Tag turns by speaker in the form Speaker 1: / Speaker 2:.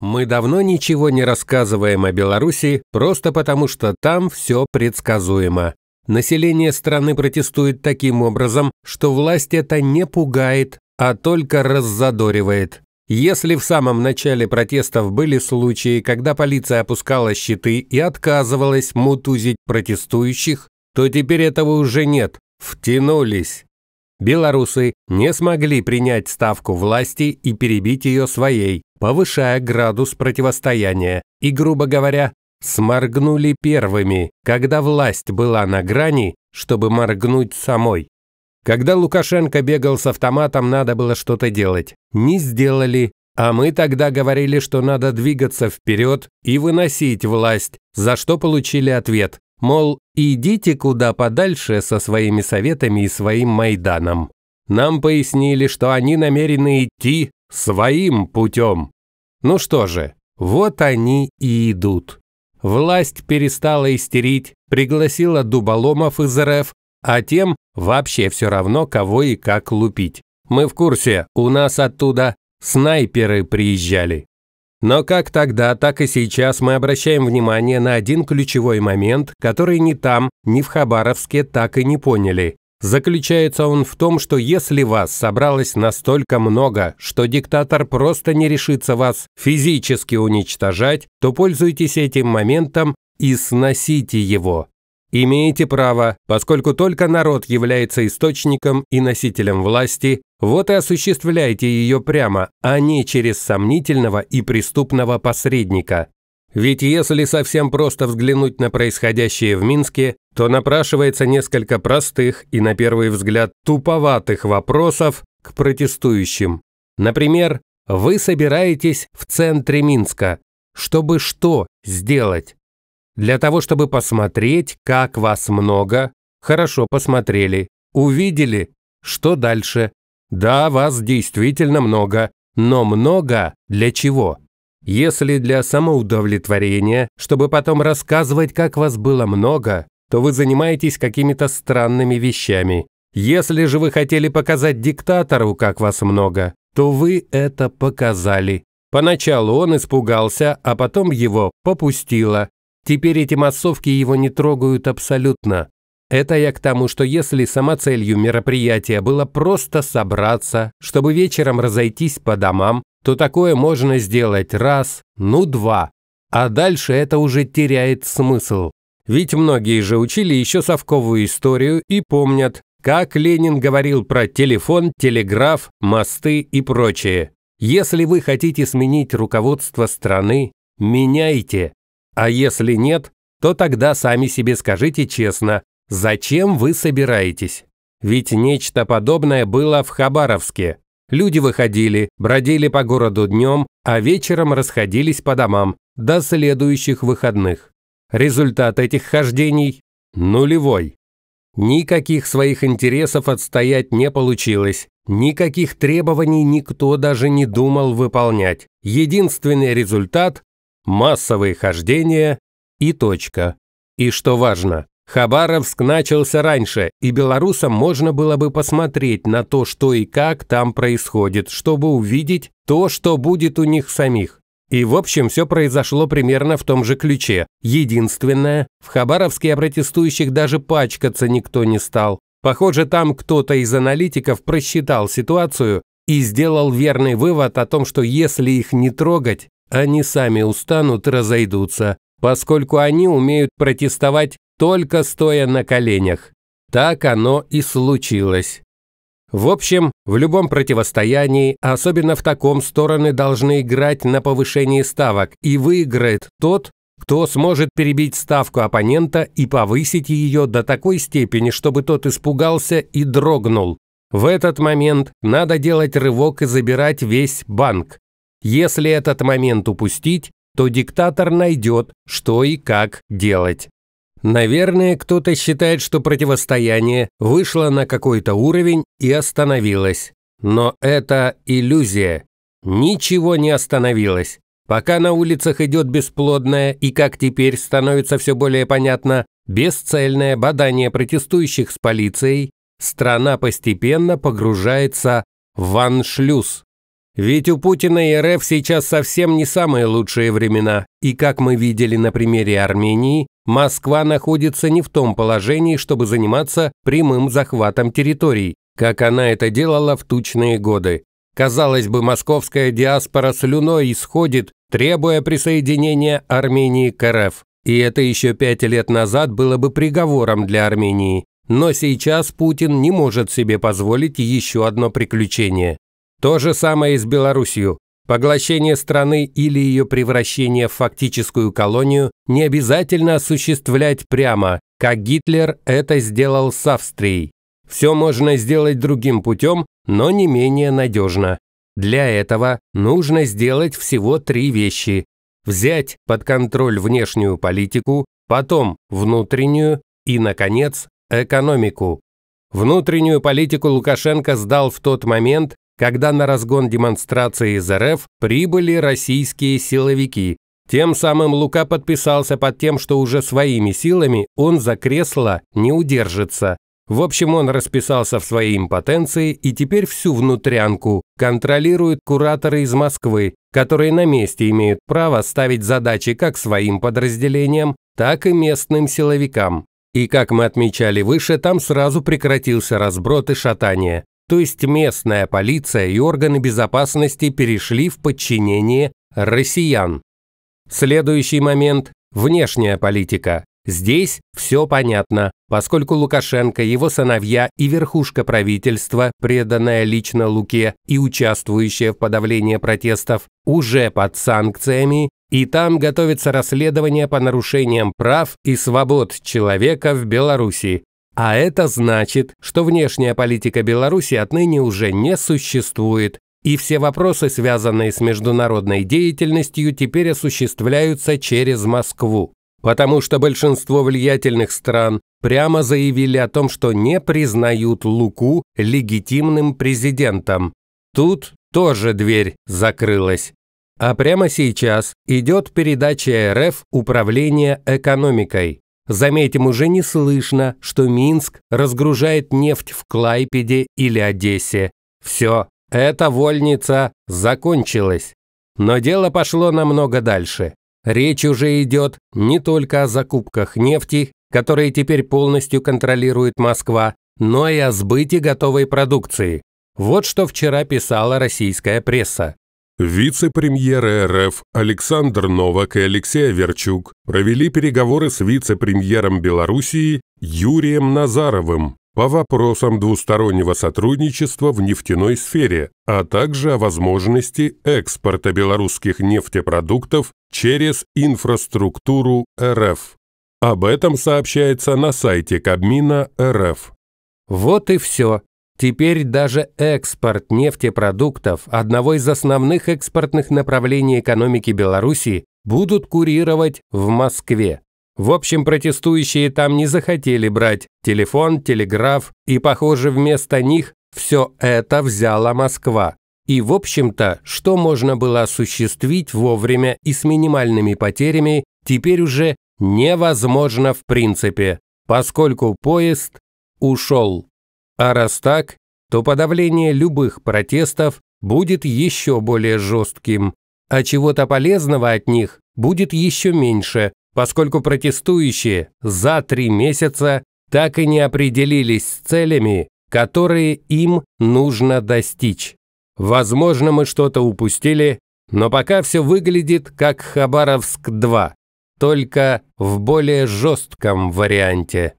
Speaker 1: Мы давно ничего не рассказываем о Беларуси, просто потому что там все предсказуемо. Население страны протестует таким образом, что власть это не пугает, а только раззадоривает. Если в самом начале протестов были случаи, когда полиция опускала щиты и отказывалась мутузить протестующих, то теперь этого уже нет. Втянулись. Белорусы не смогли принять ставку власти и перебить ее своей повышая градус противостояния и, грубо говоря, сморгнули первыми, когда власть была на грани, чтобы моргнуть самой. Когда Лукашенко бегал с автоматом, надо было что-то делать. Не сделали, а мы тогда говорили, что надо двигаться вперед и выносить власть, за что получили ответ, мол, идите куда подальше со своими советами и своим Майданом. Нам пояснили, что они намерены идти Своим путем. Ну что же, вот они и идут. Власть перестала истерить, пригласила дуболомов из РФ, а тем вообще все равно, кого и как лупить. Мы в курсе, у нас оттуда снайперы приезжали. Но как тогда, так и сейчас мы обращаем внимание на один ключевой момент, который ни там, ни в Хабаровске так и не поняли. Заключается он в том, что если вас собралось настолько много, что диктатор просто не решится вас физически уничтожать, то пользуйтесь этим моментом и сносите его. Имеете право, поскольку только народ является источником и носителем власти, вот и осуществляйте ее прямо, а не через сомнительного и преступного посредника. Ведь если совсем просто взглянуть на происходящее в Минске, то напрашивается несколько простых и, на первый взгляд, туповатых вопросов к протестующим. Например, вы собираетесь в центре Минска, чтобы что сделать? Для того, чтобы посмотреть, как вас много, хорошо посмотрели, увидели, что дальше. Да, вас действительно много, но много для чего? Если для самоудовлетворения, чтобы потом рассказывать, как вас было много, то вы занимаетесь какими-то странными вещами. Если же вы хотели показать диктатору, как вас много, то вы это показали. Поначалу он испугался, а потом его попустило. Теперь эти массовки его не трогают абсолютно. Это я к тому, что если самоцелью мероприятия было просто собраться, чтобы вечером разойтись по домам, то такое можно сделать раз, ну два, а дальше это уже теряет смысл. Ведь многие же учили еще совковую историю и помнят, как Ленин говорил про телефон, телеграф, мосты и прочее. Если вы хотите сменить руководство страны, меняйте. А если нет, то тогда сами себе скажите честно, зачем вы собираетесь? Ведь нечто подобное было в Хабаровске. Люди выходили, бродили по городу днем, а вечером расходились по домам до следующих выходных. Результат этих хождений – нулевой. Никаких своих интересов отстоять не получилось, никаких требований никто даже не думал выполнять. Единственный результат – массовые хождения и точка. И что важно, Хабаровск начался раньше, и белорусам можно было бы посмотреть на то, что и как там происходит, чтобы увидеть то, что будет у них самих. И в общем, все произошло примерно в том же ключе. Единственное, в Хабаровске о протестующих даже пачкаться никто не стал. Похоже, там кто-то из аналитиков просчитал ситуацию и сделал верный вывод о том, что если их не трогать, они сами устанут и разойдутся, поскольку они умеют протестовать только стоя на коленях. Так оно и случилось. В общем, в любом противостоянии, особенно в таком, стороны должны играть на повышении ставок, и выиграет тот, кто сможет перебить ставку оппонента и повысить ее до такой степени, чтобы тот испугался и дрогнул. В этот момент надо делать рывок и забирать весь банк. Если этот момент упустить, то диктатор найдет, что и как делать. Наверное, кто-то считает, что противостояние вышло на какой-то уровень и остановилось. Но это иллюзия. Ничего не остановилось. Пока на улицах идет бесплодное и, как теперь становится все более понятно, бесцельное бадание протестующих с полицией, страна постепенно погружается в аншлюз. Ведь у Путина и РФ сейчас совсем не самые лучшие времена, и, как мы видели на примере Армении, Москва находится не в том положении, чтобы заниматься прямым захватом территорий, как она это делала в тучные годы. Казалось бы, московская диаспора слюной исходит, требуя присоединения Армении к РФ. И это еще пять лет назад было бы приговором для Армении. Но сейчас Путин не может себе позволить еще одно приключение. То же самое и с Белоруссию. Поглощение страны или ее превращение в фактическую колонию не обязательно осуществлять прямо, как Гитлер это сделал с Австрией. Все можно сделать другим путем, но не менее надежно. Для этого нужно сделать всего три вещи. Взять под контроль внешнюю политику, потом внутреннюю и, наконец, экономику. Внутреннюю политику Лукашенко сдал в тот момент, когда на разгон демонстрации из РФ прибыли российские силовики. Тем самым Лука подписался под тем, что уже своими силами он за кресло не удержится. В общем, он расписался в своей импотенции и теперь всю внутрянку контролируют кураторы из Москвы, которые на месте имеют право ставить задачи как своим подразделениям, так и местным силовикам. И как мы отмечали выше, там сразу прекратился разброд и шатание то есть местная полиция и органы безопасности перешли в подчинение россиян. Следующий момент – внешняя политика. Здесь все понятно, поскольку Лукашенко, его сыновья и верхушка правительства, преданная лично Луке и участвующая в подавлении протестов, уже под санкциями, и там готовится расследование по нарушениям прав и свобод человека в Беларуси, а это значит, что внешняя политика Беларуси отныне уже не существует, и все вопросы, связанные с международной деятельностью, теперь осуществляются через Москву. Потому что большинство влиятельных стран прямо заявили о том, что не признают Луку легитимным президентом. Тут тоже дверь закрылась. А прямо сейчас идет передача РФ управления экономикой. Заметим, уже не слышно, что Минск разгружает нефть в Клайпеде или Одессе. Все, эта вольница закончилась. Но дело пошло намного дальше. Речь уже идет не только о закупках нефти, которые теперь полностью контролирует Москва, но и о сбыте готовой продукции. Вот что вчера писала российская пресса. Вице-премьеры РФ Александр Новак и Алексей Аверчук провели переговоры с вице-премьером Белоруссии Юрием Назаровым по вопросам двустороннего сотрудничества в нефтяной сфере, а также о возможности экспорта белорусских нефтепродуктов через инфраструктуру РФ. Об этом сообщается на сайте Кабмина РФ. Вот и все, Теперь даже экспорт нефтепродуктов, одного из основных экспортных направлений экономики Беларуси, будут курировать в Москве. В общем, протестующие там не захотели брать телефон, телеграф, и, похоже, вместо них все это взяла Москва. И, в общем-то, что можно было осуществить вовремя и с минимальными потерями, теперь уже невозможно в принципе, поскольку поезд ушел. А раз так, то подавление любых протестов будет еще более жестким, а чего-то полезного от них будет еще меньше, поскольку протестующие за три месяца так и не определились с целями, которые им нужно достичь. Возможно, мы что-то упустили, но пока все выглядит как Хабаровск-2, только в более жестком варианте.